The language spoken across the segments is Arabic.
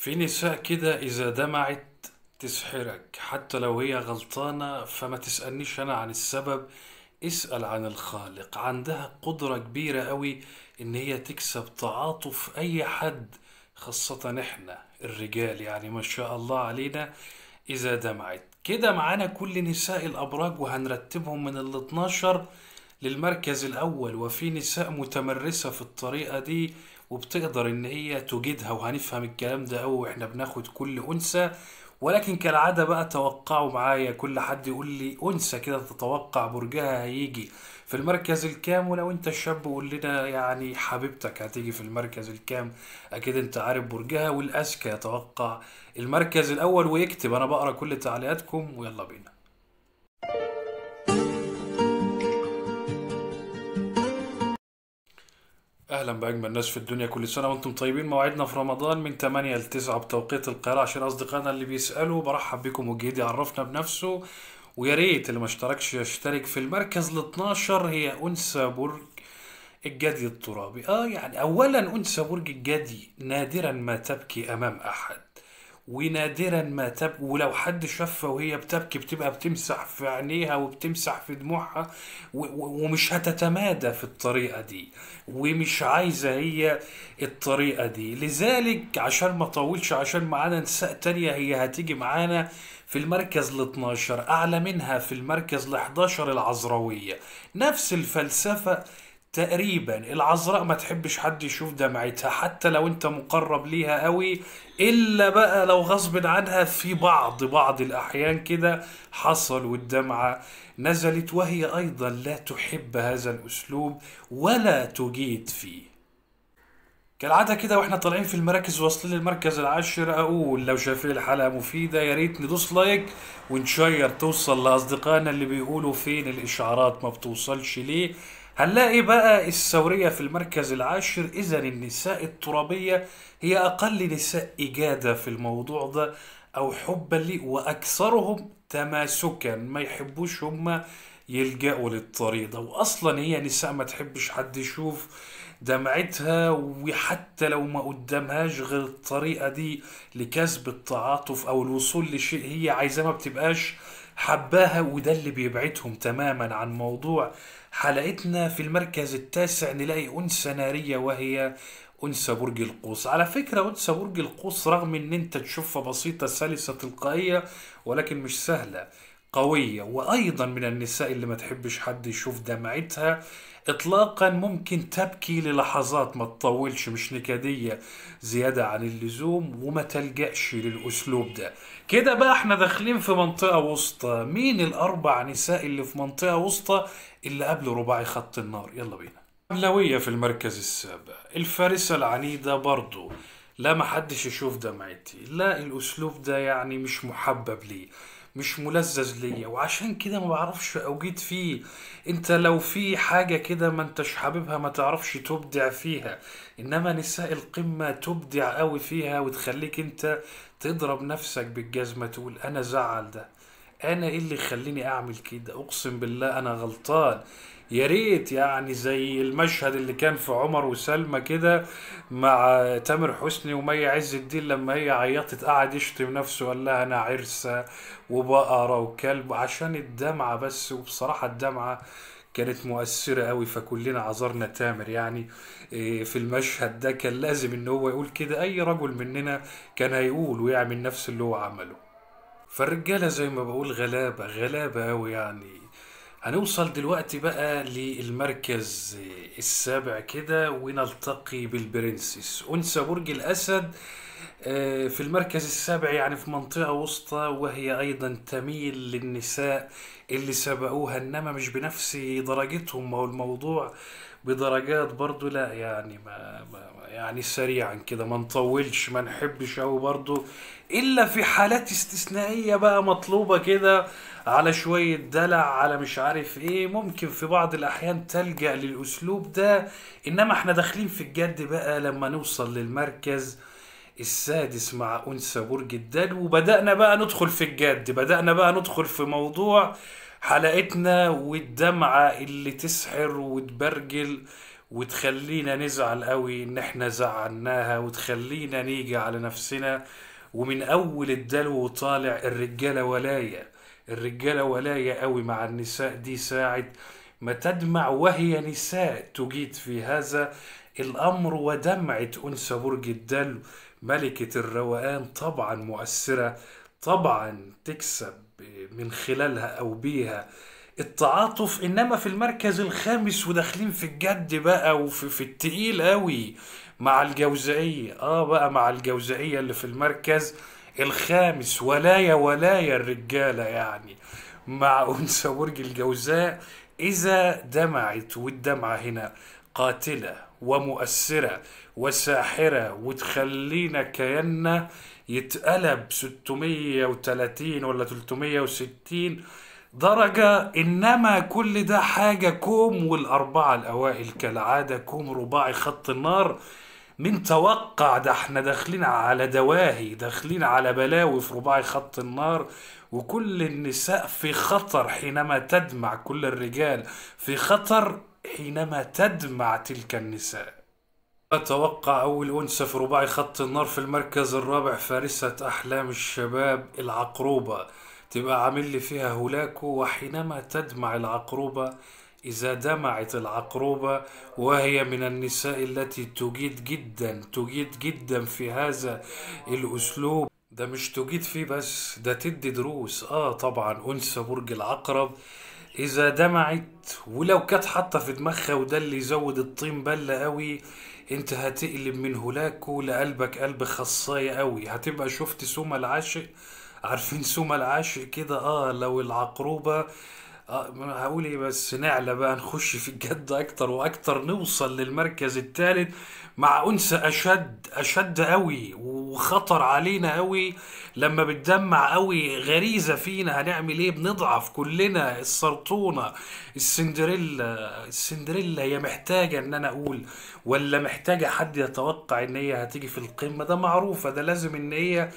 في نساء كده إذا دمعت تسحرك حتى لو هي غلطانة فما تسألنيش أنا عن السبب اسأل عن الخالق عندها قدرة كبيرة قوي إن هي تكسب تعاطف أي حد خاصة إحنا الرجال يعني ما شاء الله علينا إذا دمعت كده معانا كل نساء الأبراج وهنرتبهم من ال 12 للمركز الأول وفي نساء متمرسة في الطريقة دي وبتقدر ان هي تجدها وهنفهم الكلام ده قوي واحنا بناخد كل انثى ولكن كالعادة بقى توقعوا معايا كل حد يقول لي أنثى كده تتوقع برجها هيجي في المركز الكام ولو أنت الشاب قول لنا يعني حبيبتك هتيجي في المركز الكام أكيد أنت عارف برجها والأذكى يتوقع المركز الأول ويكتب أنا بقرأ كل تعليقاتكم ويلا بينا اهلا باجمل ناس في الدنيا كل سنه وانتم طيبين موعدنا في رمضان من 8 ل 9 بتوقيت القاهره عشان اصدقائنا اللي بيسالوا برحب بكم وجيد يعرفنا بنفسه ويا ريت اللي ما اشتركش يشترك في المركز ال 12 هي انثى برج الجدي الترابي اه يعني اولا انثى برج الجدي نادرا ما تبكي امام احد ونادرا ما تب ولو حد شافها وهي بتبكي بتبقى بتمسح في عينيها وبتمسح في دموعها و... ومش هتتمادى في الطريقة دي ومش عايزة هي الطريقة دي لذلك عشان ما اطولش عشان معانا نساء تانية هي هتيجي معانا في المركز ال 12 أعلى منها في المركز ال 11 العذراوية نفس الفلسفة تقريبا العذراء ما تحبش حد يشوف دمعتها حتى لو انت مقرب ليها قوي الا بقى لو غصب عنها في بعض بعض الاحيان كده حصل والدمعه نزلت وهي ايضا لا تحب هذا الاسلوب ولا تجيد فيه كالعاده كده واحنا طالعين في المراكز واصلين للمركز العاشر اقول لو شايفين الحلقه مفيده يا ريت ندوس لايك ونشير توصل لاصدقائنا اللي بيقولوا فين الاشعارات ما بتوصلش ليه هنلاقي بقى الثورية في المركز العاشر إذا النساء الترابية هي أقل نساء إجادة في الموضوع ده أو حبا لي وأكثرهم تماسكا ما يحبوش هما يلجأوا ده وأصلا هي نساء ما تحبش حد يشوف دمعتها وحتى لو ما قدامهاش غير الطريقة دي لكسب التعاطف أو الوصول لشيء هي عايزاه ما بتبقاش حباها وده اللي بيبعدهم تماما عن موضوع حلقتنا في المركز التاسع نلاقي أنثى نارية وهي أنثى برج القوس على فكرة أنثى برج القوس رغم إن أنت تشوفها بسيطة سلسة تلقائية ولكن مش سهلة قوية وأيضا من النساء اللي ما تحبش حد يشوف دمعتها إطلاقا ممكن تبكي للحظات ما تطولش مش نكدية زيادة عن اللزوم وما تلجأش للأسلوب ده كده بقى احنا داخلين في منطقة وسطى مين الأربع نساء اللي في منطقة وسطى اللي قبل رباعي خط النار يلا بينا أهلاوية في المركز السابع الفارسة العنيدة برضو لا محدش يشوف دمعتي لا الأسلوب ده يعني مش محبب ليه مش ملذذ ليا وعشان كده ما بعرفش اوجد فيه انت لو في حاجه كده ما انتش حاببها ما تعرفش تبدع فيها انما نساء القمه تبدع قوي فيها وتخليك انت تضرب نفسك بالجزمه تقول انا زعل ده انا ايه اللي يخليني اعمل كده اقسم بالله انا غلطان يا ريت يعني زي المشهد اللي كان في عمر وسلمى كده مع تامر حسني ومي عز الدين لما هي عيطت قعد يشتم نفسه وقال لها انا عرسه وبقره وكلب عشان الدمعه بس وبصراحه الدمعه كانت مؤثرة قوي فكلنا عذرنا تامر يعني إيه، في المشهد ده كان لازم ان هو يقول كده اي رجل مننا كان هيقول ويعمل نفس اللي هو عمله فالرجاله زي ما بقول غلابه غلابه قوي يعني هنوصل دلوقتي بقى للمركز السابع كده ونلتقي بالبرنسس انثى برج الاسد آه، في المركز السابع يعني في منطقة وسطى وهي أيضا تميل للنساء اللي سبقوها إنما مش بنفس درجتهم هو الموضوع بدرجات برضو لا يعني ما, ما يعني سريعا كده ما نطولش ما نحبش أوي برضو إلا في حالات استثنائية بقى مطلوبة كده على شوية دلع على مش عارف إيه ممكن في بعض الأحيان تلجأ للأسلوب ده إنما إحنا داخلين في الجد بقى لما نوصل للمركز السادس مع أنسة برج الدلو وبدأنا بقى ندخل في الجد بدأنا بقى ندخل في موضوع حلقتنا والدمعة اللي تسحر وتبرجل وتخلينا نزعل قوي ان احنا زعلناها وتخلينا نيجي على نفسنا ومن اول الدلو وطالع الرجالة ولاية الرجالة ولاية قوي مع النساء دي ساعد ما تدمع وهي نساء تجيد في هذا الأمر ودمعة أنثى برج الدلو ملكة الروقان طبعا مؤثرة طبعا تكسب من خلالها أو بيها التعاطف انما في المركز الخامس وداخلين في الجد بقى وفي في التقيل قوي مع الجوزئيه اه بقى مع الجوزئيه اللي في المركز الخامس ولاية ولاية الرجالة يعني مع أنثى برج الجوزاء إذا دمعت والدمعة هنا قاتلة ومؤثرة وساحرة وتخلينا كياننا يتقلب 630 ولا 360 درجة إنما كل ده حاجة كوم والأربعة الأوائل كالعادة كوم رباعي خط النار من توقع ده احنا داخلين على دواهي داخلين على بلاوي في رباعي خط النار وكل النساء في خطر حينما تدمع كل الرجال في خطر حينما تدمع تلك النساء أتوقع أول أنثى في رباعي خط النار في المركز الرابع فارسة أحلام الشباب العقروبة تبقى عامل لي فيها هولاكو وحينما تدمع العقروبة إذا دمعت العقروبة وهي من النساء التي تجيد جدا تجيد جدا في هذا الأسلوب ده مش تجيد فيه بس ده تدي دروس آه طبعا أنثى برج العقرب اذا دمعت ولو كانت حاطه في دماغها وده اللي يزود الطين بله قوي انت هتقلب من هلاكه لقلبك قلب خصايه قوي هتبقى شفت سوما العاشق عارفين سوما العاشق كده اه لو العقروبه آه، هقول ايه بس نعلى بقى نخش في الجد اكتر واكتر نوصل للمركز الثالث مع انثى اشد اشد قوي وخطر علينا قوي لما بتدمع قوي غريزه فينا هنعمل ايه بنضعف كلنا السرطونه السندريلا السندريلا هي محتاجه ان انا اقول ولا محتاجه حد يتوقع ان هي هتيجي في القمه ده معروفه ده لازم ان هي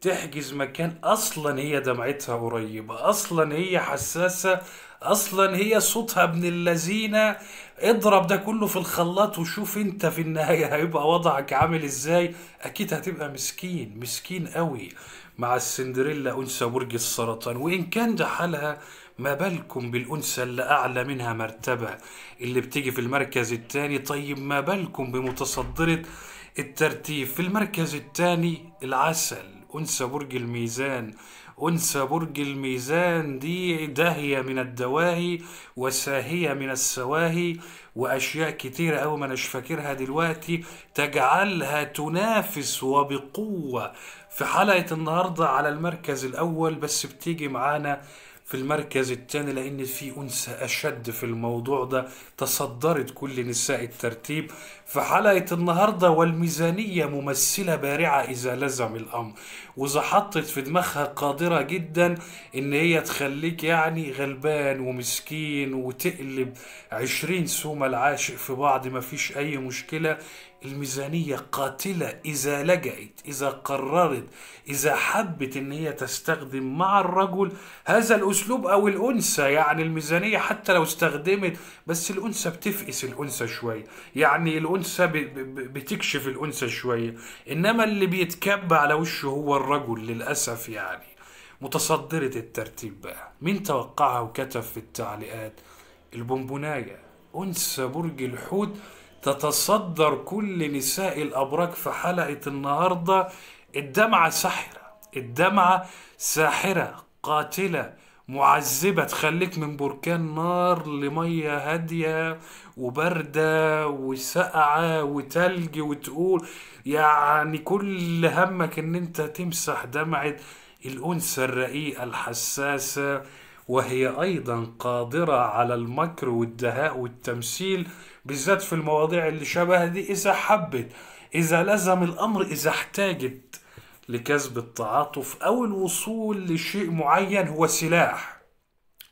تحجز مكان اصلا هي دمعتها قريبه اصلا هي حساسه اصلا هي صوتها ابن اللذينه اضرب ده كله في الخلاط وشوف انت في النهايه هيبقى وضعك عامل ازاي اكيد هتبقى مسكين مسكين قوي مع السندريلا انثى برج السرطان وان كان ده حالها ما بالكم بالأنثى اللي أعلى منها مرتبة اللي بتيجي في المركز الثاني طيب ما بالكم بمتصدرة الترتيب في المركز الثاني العسل انثى برج الميزان انثى برج الميزان دي داهية من الدواهي وساهية من السواهي وأشياء كتيرة أوي ما أناش فاكرها دلوقتي تجعلها تنافس وبقوة في حلقة النهاردة على المركز الأول بس بتيجي معانا في المركز الثاني لان في انثى اشد في الموضوع ده تصدرت كل نساء الترتيب في حلقه النهارده والميزانيه ممثله بارعه اذا لزم الامر واذا حطت في دماغها قادره جدا ان هي تخليك يعني غلبان ومسكين وتقلب عشرين سومه العاشق في بعض مفيش اي مشكله الميزانية قاتلة إذا لجأت إذا قررت إذا حبت إن هي تستخدم مع الرجل هذا الأسلوب أو الأنثى يعني الميزانية حتى لو استخدمت بس الأنثى بتفقس الأنثى شوية يعني الأنثى بتكشف الأنثى شوية إنما اللي بيتكب على وشه هو الرجل للأسف يعني متصدرة الترتيب بقى مين توقعها وكتب في التعليقات البونبوناية أنثى برج الحوت تتصدر كل نساء الأبراج في حلقة النهاردة الدمعة ساحرة الدمعة ساحرة قاتلة معذبة تخليك من بركان نار لمية هادية وباردة وسقعة وتلج وتقول يعني كل همك ان انت تمسح دمعة الأنثى الرقيقة الحساسة وهي أيضا قادرة على المكر والدهاء والتمثيل بالذات في المواضيع اللي شبه دي إذا حبت إذا لزم الأمر إذا احتاجت لكسب التعاطف أو الوصول لشيء معين هو سلاح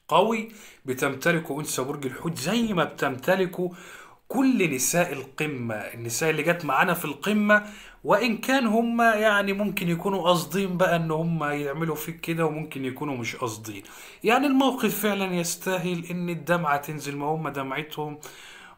قوي بتمتلكه أنثى برج الحوت زي ما بتمتلكه كل نساء القمة النساء اللي جت معانا في القمة وان كان هم يعني ممكن يكونوا قاصدين بقى ان هم يعملوا فيك كده وممكن يكونوا مش قاصدين يعني الموقف فعلا يستاهل ان الدمعه تنزل ما هم دمعتهم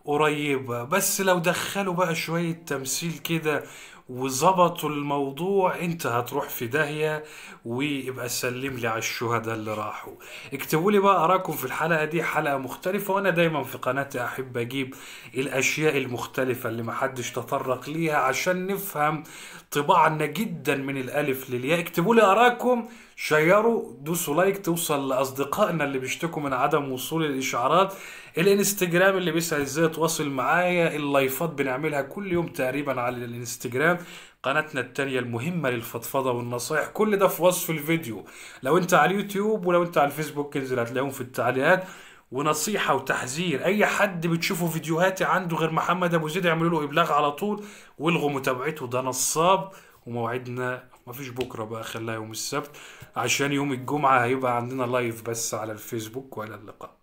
قريبه بس لو دخلوا بقى شويه تمثيل كده وظبطوا الموضوع انت هتروح في داهيه ويبقى سلم لي على الشهداء اللي راحوا اكتبوا لي بقى اراكم في الحلقه دي حلقه مختلفه وانا دايما في قناتي احب اجيب الاشياء المختلفه اللي محدش تطرق ليها عشان نفهم طباعنا جدا من الالف للياء اكتبوا لي اراكم شيروا دوسوا لايك توصل لاصدقائنا اللي بيشتكوا من عدم وصول الاشعارات الانستجرام اللي بيسال ازاي تواصل معايا اللايفات بنعملها كل يوم تقريبا على الانستجرام قناتنا التانية المهمة للفضفضة والنصايح كل ده في وصف الفيديو لو انت على اليوتيوب ولو انت على الفيسبوك انزل هتلاقيهم في التعليقات ونصيحة وتحذير أي حد بتشوفوا فيديوهاتي عنده غير محمد أبو زيد اعملوا له إبلاغ على طول والغوا متابعته ده نصاب وموعدنا مفيش بكرة بقى خلاها يوم السبت عشان يوم الجمعة هيبقى عندنا لايف بس على الفيسبوك وإلى اللقاء